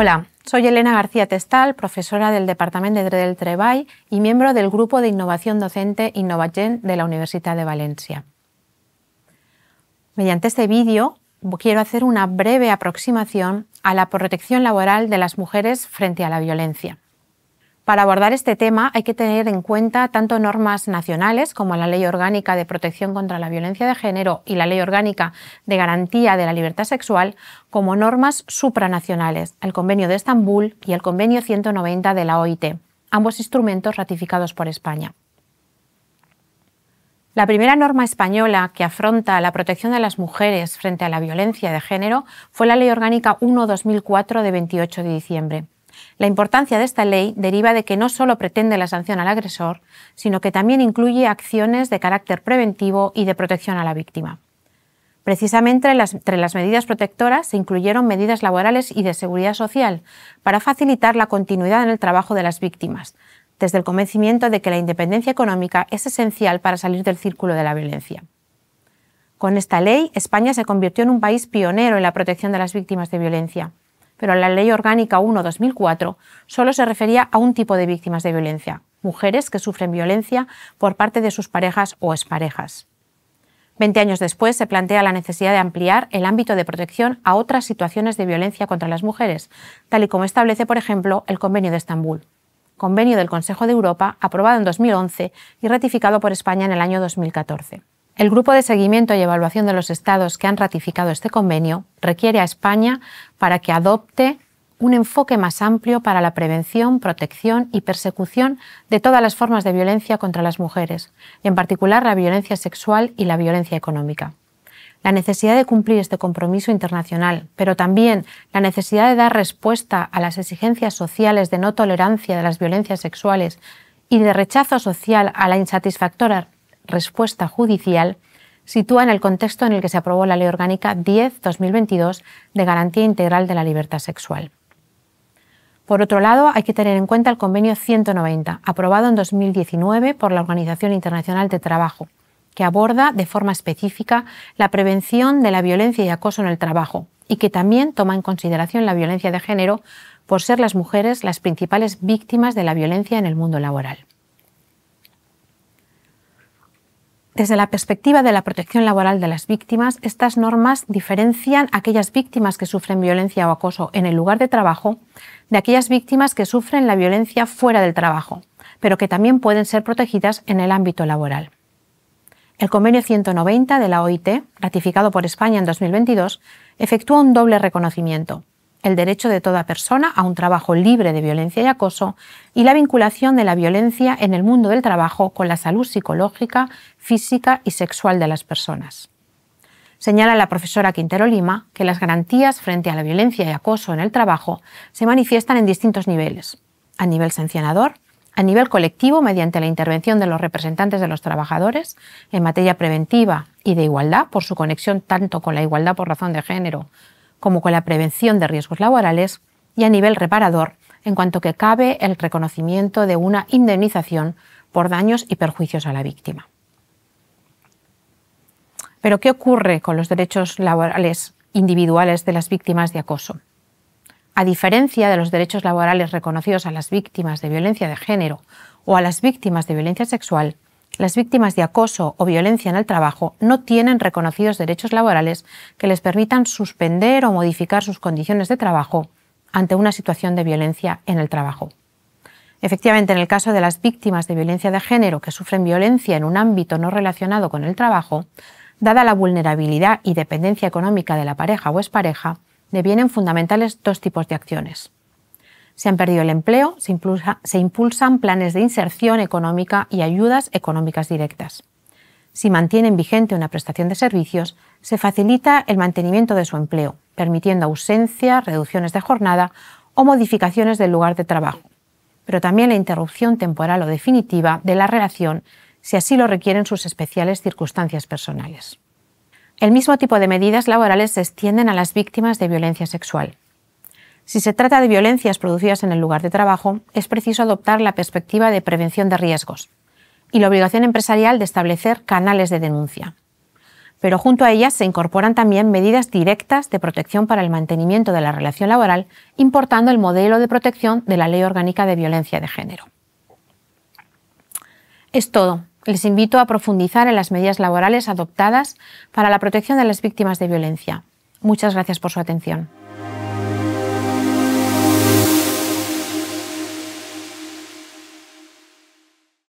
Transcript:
Hola, soy Elena García Testal, profesora del Departamento del Treball y miembro del Grupo de Innovación Docente Innovagen de la Universidad de Valencia. Mediante este vídeo quiero hacer una breve aproximación a la protección laboral de las mujeres frente a la violencia. Para abordar este tema hay que tener en cuenta tanto normas nacionales como la Ley Orgánica de Protección contra la Violencia de Género y la Ley Orgánica de Garantía de la Libertad Sexual, como normas supranacionales, el Convenio de Estambul y el Convenio 190 de la OIT, ambos instrumentos ratificados por España. La primera norma española que afronta la protección de las mujeres frente a la violencia de género fue la Ley Orgánica 1-2004 de 28 de diciembre. La importancia de esta ley deriva de que no solo pretende la sanción al agresor, sino que también incluye acciones de carácter preventivo y de protección a la víctima. Precisamente entre las medidas protectoras se incluyeron medidas laborales y de seguridad social para facilitar la continuidad en el trabajo de las víctimas, desde el convencimiento de que la independencia económica es esencial para salir del círculo de la violencia. Con esta ley, España se convirtió en un país pionero en la protección de las víctimas de violencia pero la Ley Orgánica 1-2004 solo se refería a un tipo de víctimas de violencia, mujeres que sufren violencia por parte de sus parejas o exparejas. Veinte años después se plantea la necesidad de ampliar el ámbito de protección a otras situaciones de violencia contra las mujeres, tal y como establece, por ejemplo, el Convenio de Estambul, convenio del Consejo de Europa aprobado en 2011 y ratificado por España en el año 2014. El Grupo de Seguimiento y Evaluación de los Estados que han ratificado este convenio requiere a España para que adopte un enfoque más amplio para la prevención, protección y persecución de todas las formas de violencia contra las mujeres, en particular la violencia sexual y la violencia económica. La necesidad de cumplir este compromiso internacional, pero también la necesidad de dar respuesta a las exigencias sociales de no tolerancia de las violencias sexuales y de rechazo social a la insatisfactoria respuesta judicial sitúa en el contexto en el que se aprobó la Ley Orgánica 10-2022 de Garantía Integral de la Libertad Sexual. Por otro lado, hay que tener en cuenta el Convenio 190, aprobado en 2019 por la Organización Internacional de Trabajo, que aborda de forma específica la prevención de la violencia y acoso en el trabajo y que también toma en consideración la violencia de género por ser las mujeres las principales víctimas de la violencia en el mundo laboral. Desde la perspectiva de la protección laboral de las víctimas, estas normas diferencian aquellas víctimas que sufren violencia o acoso en el lugar de trabajo de aquellas víctimas que sufren la violencia fuera del trabajo, pero que también pueden ser protegidas en el ámbito laboral. El convenio 190 de la OIT, ratificado por España en 2022, efectúa un doble reconocimiento el derecho de toda persona a un trabajo libre de violencia y acoso y la vinculación de la violencia en el mundo del trabajo con la salud psicológica, física y sexual de las personas. Señala la profesora Quintero Lima que las garantías frente a la violencia y acoso en el trabajo se manifiestan en distintos niveles, a nivel sancionador, a nivel colectivo mediante la intervención de los representantes de los trabajadores en materia preventiva y de igualdad por su conexión tanto con la igualdad por razón de género como con la prevención de riesgos laborales, y a nivel reparador, en cuanto que cabe el reconocimiento de una indemnización por daños y perjuicios a la víctima. Pero, ¿qué ocurre con los derechos laborales individuales de las víctimas de acoso? A diferencia de los derechos laborales reconocidos a las víctimas de violencia de género o a las víctimas de violencia sexual, las víctimas de acoso o violencia en el trabajo no tienen reconocidos derechos laborales que les permitan suspender o modificar sus condiciones de trabajo ante una situación de violencia en el trabajo. Efectivamente, en el caso de las víctimas de violencia de género que sufren violencia en un ámbito no relacionado con el trabajo, dada la vulnerabilidad y dependencia económica de la pareja o expareja, devienen fundamentales dos tipos de acciones. Se han perdido el empleo, se, se impulsan planes de inserción económica y ayudas económicas directas. Si mantienen vigente una prestación de servicios, se facilita el mantenimiento de su empleo, permitiendo ausencia, reducciones de jornada o modificaciones del lugar de trabajo, pero también la interrupción temporal o definitiva de la relación si así lo requieren sus especiales circunstancias personales. El mismo tipo de medidas laborales se extienden a las víctimas de violencia sexual, si se trata de violencias producidas en el lugar de trabajo, es preciso adoptar la perspectiva de prevención de riesgos y la obligación empresarial de establecer canales de denuncia. Pero junto a ellas se incorporan también medidas directas de protección para el mantenimiento de la relación laboral, importando el modelo de protección de la Ley Orgánica de Violencia de Género. Es todo. Les invito a profundizar en las medidas laborales adoptadas para la protección de las víctimas de violencia. Muchas gracias por su atención.